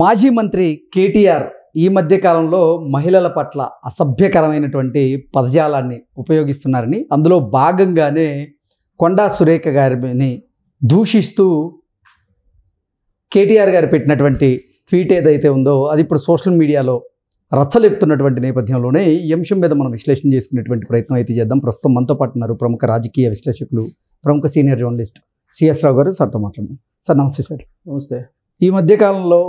మాజీ మంత్రి కేటీఆర్ ఈ మధ్యకాలంలో మహిళల పట్ల అసభ్యకరమైనటువంటి పదజాలాన్ని ఉపయోగిస్తున్నారని అందులో భాగంగానే కొండా సురేఖ గారిని దూషిస్తూ కేటీఆర్ గారు పెట్టినటువంటి ట్వీట్ ఏదైతే ఉందో అది ఇప్పుడు సోషల్ మీడియాలో రచ్చలెప్తున్నటువంటి నేపథ్యంలోనే ఈ అంశం మీద మనం విశ్లేషణ చేసుకునేటువంటి ప్రయత్నం అయితే చేద్దాం ప్రస్తుతం మనతో పాటు ఉన్నారు ప్రముఖ రాజకీయ విశ్లేషకులు ప్రముఖ సీనియర్ జర్నలిస్ట్ సిఎస్ రావు గారు సార్తో మాట్లాడండి సార్ నమస్తే సార్ నమస్తే ఈ మధ్యకాలంలో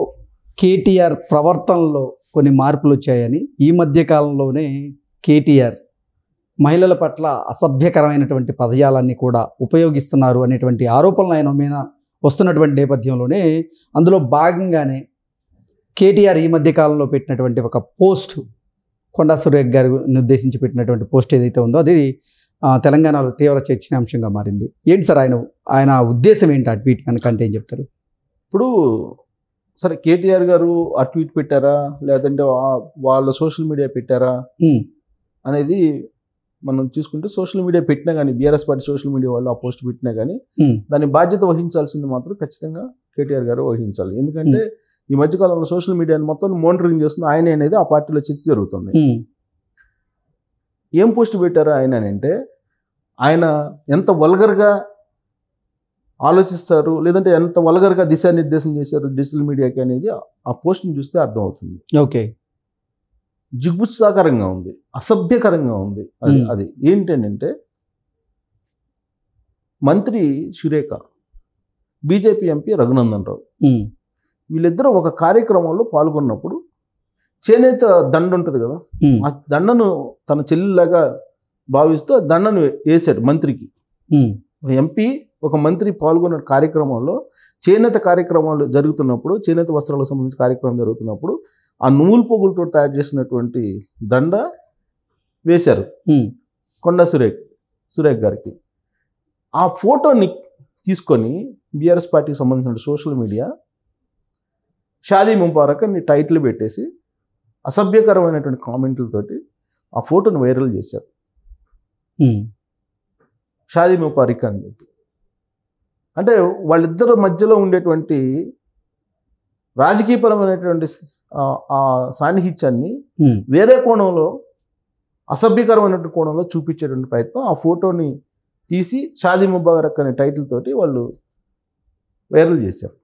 కేటీఆర్ ప్రవర్తనలో కొన్ని మార్పులు వచ్చాయని ఈ మధ్య కాలంలోనే కేటీఆర్ మహిళల పట్ల అసభ్యకరమైనటువంటి పదజాలాన్ని కూడా ఉపయోగిస్తున్నారు అనేటువంటి ఆరోపణలు ఆయన మీద వస్తున్నటువంటి నేపథ్యంలోనే అందులో భాగంగానే కేటీఆర్ ఈ మధ్య కాలంలో పెట్టినటువంటి ఒక పోస్ట్ కొండా సురేఖ్ గారు నిర్దేశించి పెట్టినటువంటి పోస్ట్ ఏదైతే ఉందో అది తెలంగాణలో తీవ్ర చర్చనీయాంశంగా మారింది ఏంటి సార్ ఆయన ఆయన ఉద్దేశం ఏంటి అటు వీటి కనుక అంటే ఏం చెప్తారు ఇప్పుడు సరే కేటీఆర్ గారు ఆ ట్వీట్ పెట్టారా లేదంటే వాళ్ళ సోషల్ మీడియా పెట్టారా అనేది మనం చూసుకుంటే సోషల్ మీడియా పెట్టినా కానీ బీఆర్ఎస్ పార్టీ సోషల్ మీడియా వాళ్ళు ఆ పోస్ట్ పెట్టినా కానీ దాని బాధ్యత వహించాల్సింది మాత్రం ఖచ్చితంగా కేటీఆర్ గారు వహించాలి ఎందుకంటే ఈ మధ్యకాలంలో సోషల్ మీడియాని మొత్తం మానిటరింగ్ చేస్తున్న ఆయన అనేది ఆ పార్టీలో చర్చ జరుగుతుంది ఏం పోస్ట్ పెట్టారు ఆయన అంటే ఆయన ఎంత వల్గర్గా ఆలోచిస్తారు లేదంటే ఎంత వలగరగా దిశానిర్దేశం చేశారు డిజిటల్ మీడియాకి అనేది ఆ పోస్ట్ని చూస్తే అర్థమవుతుంది ఓకే జిగుత్సాకరంగా ఉంది అసభ్యకరంగా ఉంది అది అది ఏంటంటే మంత్రి సురేఖ బీజేపీ ఎంపీ రఘునందన్ రావు వీళ్ళిద్దరూ ఒక కార్యక్రమంలో పాల్గొన్నప్పుడు చేనేత దండ ఉంటుంది కదా ఆ దండను తన చెల్లెలాగా భావిస్తూ దండను వేశాడు మంత్రికి ఎంపీ ఒక మంత్రి పాల్గొన్న కార్యక్రమంలో చేనేత కార్యక్రమాలు జరుగుతున్నప్పుడు చేనేత వస్త్రాలకు సంబంధించిన కార్యక్రమం జరుగుతున్నప్పుడు ఆ నూలు పొగులతో తయారు చేసినటువంటి దండ వేశారు కొండ సురేఖ్ సురేఖ్ గారికి ఆ ఫోటోని తీసుకొని బీఆర్ఎస్ పార్టీకి సంబంధించిన సోషల్ మీడియా షాదీ ముబారక్ అని టైటిల్ పెట్టేసి అసభ్యకరమైనటువంటి కామెంట్లతోటి ఆ ఫోటోను వైరల్ చేశారు షాదీ ముబారక్ అని చెప్పి అంటే వాళ్ళిద్దరి మధ్యలో ఉండేటువంటి రాజకీయపరమైనటువంటి సాన్నిహిత్యాన్ని వేరే కోణంలో అసభ్యకరమైనటువంటి కోణంలో చూపించేటువంటి ప్రయత్నం ఆ ఫోటోని తీసి షాదీ ముబారక్ అనే టైటిల్ తోటి వాళ్ళు వైరల్ చేశారు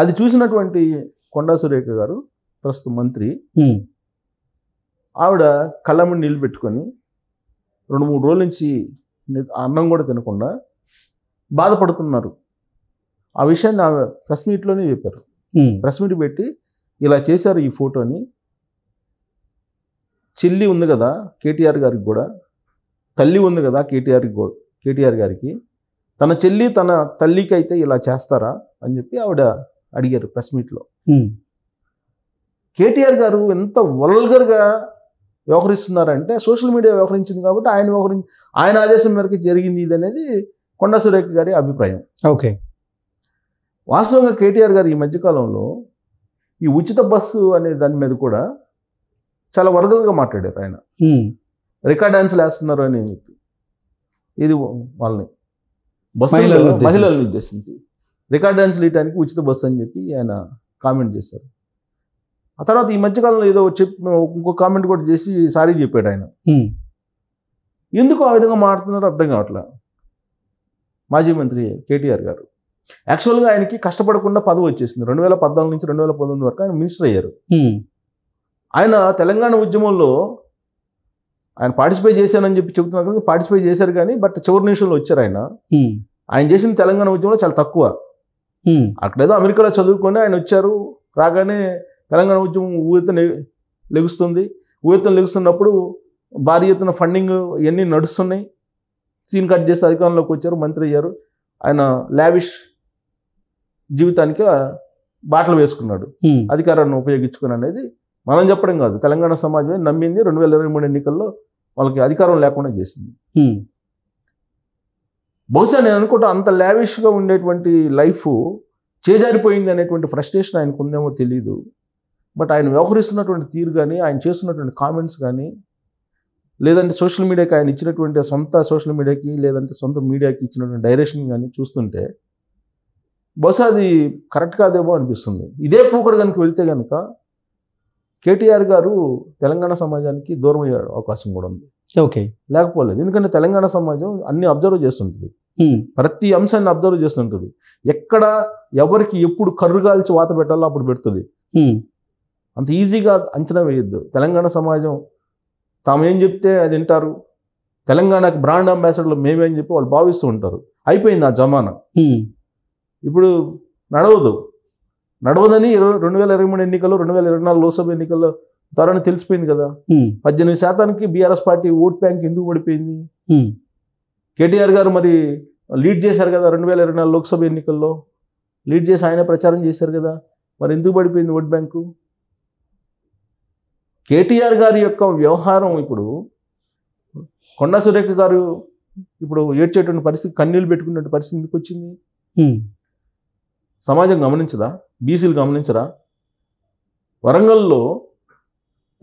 అది చూసినటువంటి కొండా సురేఖ గారు ప్రస్తుత మంత్రి ఆవిడ కళ్ళమని నిలబెట్టుకొని రెండు మూడు రోజుల నుంచి అన్నం కూడా తినకుండా బాధపడుతున్నారు ఆ విషయాన్ని ప్రెస్ మీట్లోనే చెప్పారు ప్రెస్ మీట్ పెట్టి ఇలా చేశారు ఈ ఫోటోని చెల్లి ఉంది కదా కేటీఆర్ గారికి కూడా తల్లి ఉంది కదా కేటీఆర్కి కూడా కేటీఆర్ గారికి తన చెల్లి తన తల్లికి అయితే ఇలా చేస్తారా అని చెప్పి ఆవిడ అడిగారు ప్రెస్ మీట్లో కేటీఆర్ గారు ఎంత వల్గర్గా వ్యవహరిస్తున్నారంటే సోషల్ మీడియా వ్యవహరించింది కాబట్టి ఆయన వ్యవహరించి ఆయన ఆదేశం మేరకు జరిగింది ఇది అనేది కొండ సురేఖ గారి అభిప్రాయం ఓకే వాస్తవంగా కేటీఆర్ గారు ఈ మధ్యకాలంలో ఈ ఉచిత బస్సు అనే దాని మీద కూడా చాలా వరదలుగా మాట్లాడారు ఆయన రికార్డ్ డాన్సులు వేస్తున్నారు అని చెప్పి ఇది వాళ్ళని బస్సు మహిళలను ఉద్దేశించి రికార్డ్ డాన్సులు ఇవ్వడానికి ఉచిత బస్సు అని చెప్పి ఆయన కామెంట్ చేశారు ఆ తర్వాత ఈ మధ్యకాలంలో ఏదో చెప్పి ఇంకో కామెంట్ కూడా చేసి సారీ చెప్పాడు ఆయన ఎందుకు ఆ విధంగా మాట్లాడుతున్నారో అర్థం కావట్లేదు మాజీ మంత్రి కేటీఆర్ గారు యాక్చువల్గా ఆయనకి కష్టపడకుండా పదవి వచ్చేసింది రెండు వేల పద్నాలుగు నుంచి రెండు వేల పంతొమ్మిది వరకు ఆయన మినిస్టర్ అయ్యారు ఆయన తెలంగాణ ఉద్యమంలో ఆయన పార్టిసిపేట్ చేశానని చెప్పి చెబుతున్నారు కానీ పార్టిసిపేట్ చేశారు కానీ బట్ చివరి నిమిషంలో వచ్చారు ఆయన ఆయన చేసిన తెలంగాణ ఉద్యమంలో చాలా తక్కువ అక్కడేదో అమెరికాలో చదువుకొని ఆయన వచ్చారు రాగానే తెలంగాణ ఉద్యమం ఊరితో లెగుస్తుంది ఊరితో లెగుస్తున్నప్పుడు భారీ ఎత్తున ఫండింగ్ ఇవన్నీ నడుస్తున్నాయి సీన్ కట్ చేసి అధికారంలోకి వచ్చారు మంత్రి అయ్యారు ఆయన లావిష్ జీవితానికి బాటలు వేసుకున్నాడు అధికారాన్ని ఉపయోగించుకుని అనేది మనం చెప్పడం కాదు తెలంగాణ సమాజమే నమ్మింది రెండు వేల ఇరవై మూడు ఎన్నికల్లో వాళ్ళకి అధికారం లేకుండా చేసింది బహుశా నేను అనుకుంటా అంత లావిష్గా ఉండేటువంటి లైఫ్ చేజారిపోయింది అనేటువంటి ఫ్రస్ట్రేషన్ ఆయనకు ఉందేమో తెలియదు బట్ ఆయన వ్యవహరిస్తున్నటువంటి తీరు కానీ ఆయన చేస్తున్నటువంటి కామెంట్స్ కానీ లేదంటే సోషల్ మీడియాకి ఆయన ఇచ్చినటువంటి సొంత సోషల్ మీడియాకి లేదంటే సొంత మీడియాకి ఇచ్చినటువంటి డైరెక్షన్ కానీ చూస్తుంటే బహుశా అది కరెక్ట్ కాదేమో అనిపిస్తుంది ఇదే పూకడు కనుక వెళ్తే కనుక కేటీఆర్ గారు తెలంగాణ సమాజానికి దూరం అయ్యే అవకాశం కూడా ఉంది ఓకే లేకపోలేదు ఎందుకంటే తెలంగాణ సమాజం అన్ని అబ్జర్వ్ చేస్తుంటుంది ప్రతి అంశాన్ని అబ్జర్వ్ చేస్తుంటుంది ఎక్కడ ఎవరికి ఎప్పుడు కాల్చి వాత పెట్టాలో అప్పుడు పెడుతుంది అంత ఈజీగా అంచనా వేయొద్దు తెలంగాణ సమాజం తాము ఏం చెప్తే అది వింటారు తెలంగాణకు బ్రాండ్ అంబాసిడర్లు మేమే అని చెప్పి వాళ్ళు భావిస్తూ ఉంటారు అయిపోయింది ఆ జమానా ఇప్పుడు నడవదు నడవదని రెండు వేల ఇరవై మూడు ఎన్నికల్లో రెండు వేల ఇరవై నాలుగు లోక్సభ ఎన్నికల్లో త్వరని తెలిసిపోయింది కదా పద్దెనిమిది శాతానికి బీఆర్ఎస్ పార్టీ ఓట్ బ్యాంక్ ఎందుకు పడిపోయింది కేటీఆర్ గారు మరి లీడ్ చేశారు కదా రెండు వేల ఇరవై నాలుగు లోక్సభ ఎన్నికల్లో లీడ్ చేసి ఆయన ప్రచారం చేశారు కదా మరి ఎందుకు పడిపోయింది ఓట్ బ్యాంకు కేటీఆర్ గారి యొక్క వ్యవహారం ఇప్పుడు కొండా సురేఖ గారు ఇప్పుడు ఏడ్చేటువంటి పరిస్థితి కన్నీళ్ళు పెట్టుకున్నటువంటి పరిస్థితి ఎందుకు వచ్చింది సమాజం గమనించదా బీసీలు గమనించరా వరంగల్లో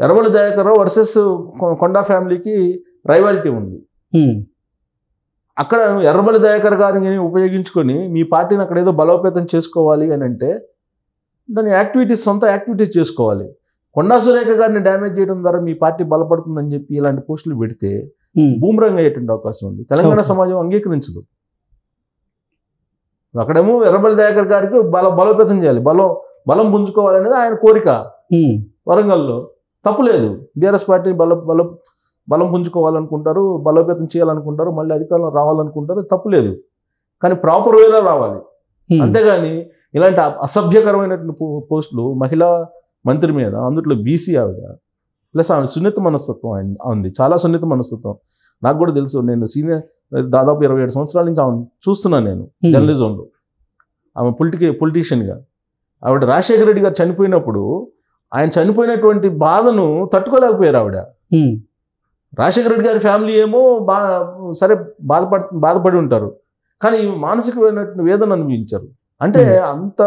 ఎర్రబల జయకర్రావు వర్సెస్ కొండా ఫ్యామిలీకి రైవాలిటీ ఉంది అక్కడ ఎర్రబల దయాకర్ గారిని ఉపయోగించుకొని మీ పార్టీని అక్కడ ఏదో బలోపేతం చేసుకోవాలి అని అంటే దాని యాక్టివిటీస్ సొంత యాక్టివిటీస్ చేసుకోవాలి కొండా సురేఖ గారిని డ్యామేజ్ చేయడం ద్వారా మీ పార్టీ బలపడుతుందని చెప్పి ఇలాంటి పోస్టులు పెడితే బూమరంగ్ అయ్యేటువంటి అవకాశం ఉంది తెలంగాణ సమాజం అంగీకరించదు అక్కడేమో ఎర్రబల్లి దయాకర్ గారికి బల బలోపేతం చేయాలి బలం బలం పుంజుకోవాలనేది ఆయన కోరిక వరంగల్లో తప్పులేదు బీఆర్ఎస్ పార్టీ బల బల బలం పుంజుకోవాలనుకుంటారు బలోపేతం చేయాలనుకుంటారు మళ్ళీ అధికారంలో రావాలనుకుంటారు తప్పులేదు కానీ ప్రాపర్ వేలో రావాలి అంతేగాని ఇలాంటి అసభ్యకరమైనటువంటి పోస్టులు మహిళా మంత్రి మీద అందుట్లో బీసీ ఆవిడ ప్లస్ ఆమె సున్నిత మనస్తత్వం ఉంది చాలా సున్నిత మనస్తత్వం నాకు కూడా తెలుసు నేను సీనియర్ దాదాపు ఇరవై ఏడు సంవత్సరాల నుంచి ఆమె చూస్తున్నాను నేను జర్నలిజంలో ఆమె పొలిటిక పొలిటీషియన్గా ఆవిడ రాజశేఖర రెడ్డి గారు చనిపోయినప్పుడు ఆయన చనిపోయినటువంటి బాధను తట్టుకోలేకపోయారు ఆవిడ రాజశేఖర రెడ్డి గారి ఫ్యామిలీ ఏమో బా సరే బాధపడ బాధపడి ఉంటారు కానీ మానసికమైనటువంటి వేదన అనుభవించారు అంటే అంత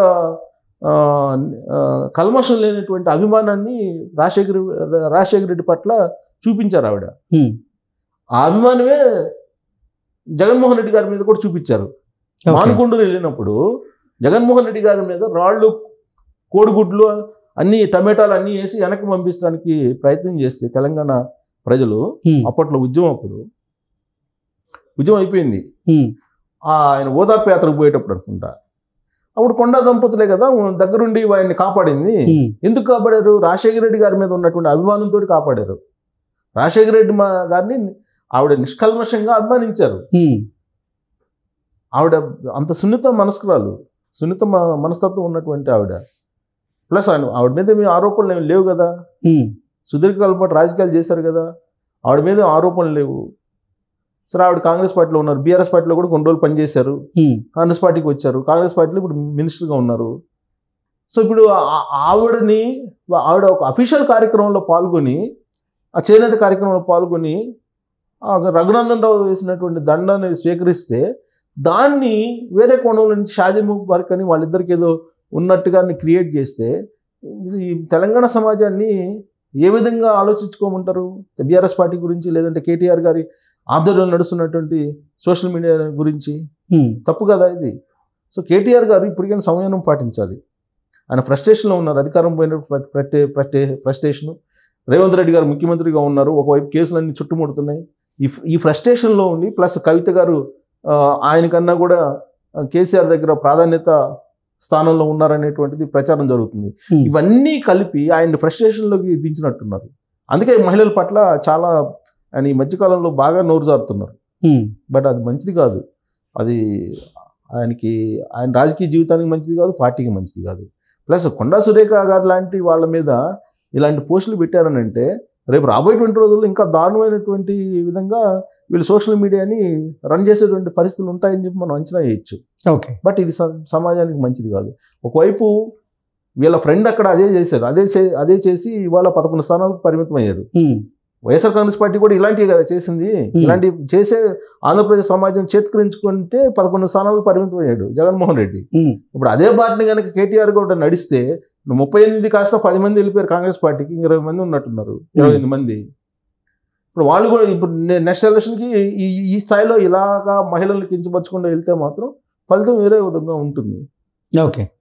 కల్మషం లేనటువంటి అభిమానాన్ని రాజశేఖర రాజశేఖర రెడ్డి పట్ల చూపించారు ఆవిడ ఆ అభిమానమే జగన్మోహన్ రెడ్డి గారి మీద కూడా చూపించారు మానుకొండూరు వెళ్ళినప్పుడు జగన్మోహన్ రెడ్డి గారి మీద రాళ్ళు కోడిగుడ్లు అన్ని టమాటాలు అన్ని వేసి వెనక్కి పంపించడానికి ప్రయత్నం చేస్తే తెలంగాణ ప్రజలు అప్పట్లో ఉద్యమం అప్పుడు ఉద్యమం అయిపోయింది ఆయన ఓదార్పు యాత్రకు పోయేటప్పుడు అనుకుంటా అప్పుడు కొండా దంపతులే కదా దగ్గరుండి ఆయన్ని కాపాడింది ఎందుకు కాపాడారు రాజశేఖర రెడ్డి గారి మీద ఉన్నటువంటి అభిమానంతో కాపాడారు రాజశేఖర రెడ్డి మా గారిని ఆవిడ నిష్కల్మషంగా అభిమానించారు ఆవిడ అంత సున్నిత మనస్కురాలు సున్నిత మనస్తత్వం ఉన్నటువంటి ఆవిడ ప్లస్ ఆయన ఆవిడ మీద మీ ఆరోపణలు ఏమి లేవు కదా సుదీర్ఘకాలం పాటు రాజకీయాలు చేశారు కదా ఆవిడ మీద ఆరోపణలు లేవు సరే ఆవిడ కాంగ్రెస్ పార్టీలో ఉన్నారు బీఆర్ఎస్ పార్టీలో కూడా కొన్ని రోజులు పనిచేశారు కాంగ్రెస్ పార్టీకి వచ్చారు కాంగ్రెస్ పార్టీలో ఇప్పుడు మినిస్టర్గా ఉన్నారు సో ఇప్పుడు ఆవిడని ఆవిడ ఒక అఫీషియల్ కార్యక్రమంలో పాల్గొని ఆ చేనేత కార్యక్రమంలో పాల్గొని రఘునందన్ రావు వేసినటువంటి దండని స్వీకరిస్తే దాన్ని వేరే కోణంలో నుంచి షాదీము వర్క్ అని వాళ్ళిద్దరికి ఏదో ఉన్నట్టుగా క్రియేట్ చేస్తే ఈ తెలంగాణ సమాజాన్ని ఏ విధంగా ఆలోచించుకోమంటారు బీఆర్ఎస్ పార్టీ గురించి లేదంటే కేటీఆర్ గారి ఆధ్వర్యంలో నడుస్తున్నటువంటి సోషల్ మీడియా గురించి తప్పు కదా ఇది సో కేటీఆర్ గారు ఇప్పటికైనా సంయమనం పాటించాలి ఆయన ఫ్రస్ట్రేషన్లో ఉన్నారు అధికారం పోయిన ప్రస్టే ఫ్రస్ట్రేషను రేవంత్ రెడ్డి గారు ముఖ్యమంత్రిగా ఉన్నారు ఒకవైపు కేసులన్నీ చుట్టుముడుతున్నాయి ఈ ఈ ఫ్రస్ట్రేషన్లో ఉండి ప్లస్ కవిత గారు ఆయనకన్నా కూడా కేసీఆర్ దగ్గర ప్రాధాన్యత స్థానంలో ఉన్నారనేటువంటిది ప్రచారం జరుగుతుంది ఇవన్నీ కలిపి ఆయన ఫ్రస్ట్రేషన్లోకి దించినట్టున్నారు అందుకే మహిళల పట్ల చాలా అండ్ ఈ మధ్యకాలంలో బాగా నోరు జారుతున్నారు బట్ అది మంచిది కాదు అది ఆయనకి ఆయన రాజకీయ జీవితానికి మంచిది కాదు పార్టీకి మంచిది కాదు ప్లస్ కొండా సురేఖ గారు లాంటి వాళ్ళ మీద ఇలాంటి పోస్టులు పెట్టారని అంటే రేపు రాబోయేటువంటి రోజుల్లో ఇంకా దారుణమైనటువంటి విధంగా వీళ్ళు సోషల్ మీడియాని రన్ చేసేటువంటి పరిస్థితులు ఉంటాయని చెప్పి మనం అంచనా వేయచ్చు ఓకే బట్ ఇది సమాజానికి మంచిది కాదు ఒకవైపు వీళ్ళ ఫ్రెండ్ అక్కడ అదే చేశారు అదే అదే చేసి ఇవాళ పదకొండు స్థానాలకు పరిమితం అయ్యారు వైఎస్ఆర్ కాంగ్రెస్ పార్టీ కూడా ఇలాంటివి కదా చేసింది ఇలాంటి చేసే ఆంధ్రప్రదేశ్ సమాజం చేతికరించుకుంటే పదకొండు స్థానాలకు పరిమితం అయ్యాడు జగన్మోహన్ రెడ్డి ఇప్పుడు అదే పార్టీని కనుక కేటీఆర్ కూడా నడిస్తే ముప్పై ఎనిమిది కాస్త పది మంది వెళ్ళిపోయారు కాంగ్రెస్ పార్టీకి ఇరవై మంది ఉన్నట్టున్నారు ఇరవై ఎనిమిది మంది ఇప్పుడు వాళ్ళు కూడా ఇప్పుడు నెక్స్ట్ ఎలక్షన్కి ఈ ఈ స్థాయిలో ఇలాగా మహిళల్ని కించపరచకుండా వెళ్తే మాత్రం ఫలితం వేరే విధంగా ఉంటుంది ఓకే